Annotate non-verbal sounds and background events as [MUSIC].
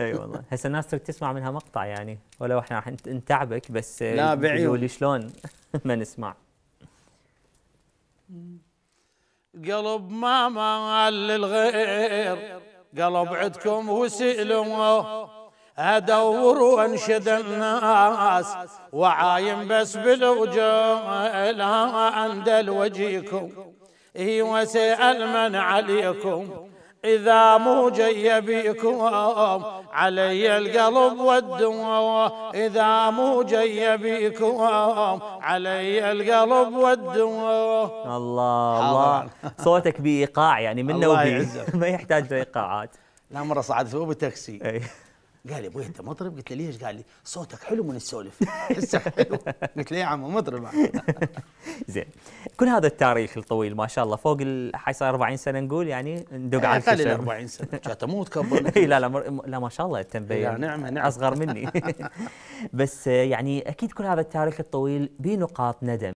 اي والله هسه الناس تبي تسمع منها مقطع يعني ولو احنا راح نتعبك بس لا بعيون شلون [LAUGHS] ما نسمع قلب ما مال للغير قلب عندكم وسئلوه ادور وانشد الناس وعايم بس بالوجوه لا اندل الوجيكم اي وسال من عليكم إذا مو جاي بيكم علي القلب والدموع إذا مو جاي بيكم علي القلب والدموع الله الله صوتك بإيقاع يعني منه وبي [LAUGHS] ما يحتاج لإيقاعات لا مرة صعدت هو بالتاكسي أي. قال لي ابوي انت مطرب؟ قلت له ليش؟ قال لي صوتك حلو من السولف [LAUGHS] حلو قلت له يا عم مطرب [LAUGHS] زين كل هذا التاريخ الطويل ما شاء الله فوق حيصير 40 سنه نقول يعني ندق على اقل إيه، 40 سنه جاته مو تكبر لا لا مر... لا ما شاء الله انت لا نعمه نعمه اصغر مني [LAUGHS] بس يعني اكيد كل هذا التاريخ الطويل بنقاط ندم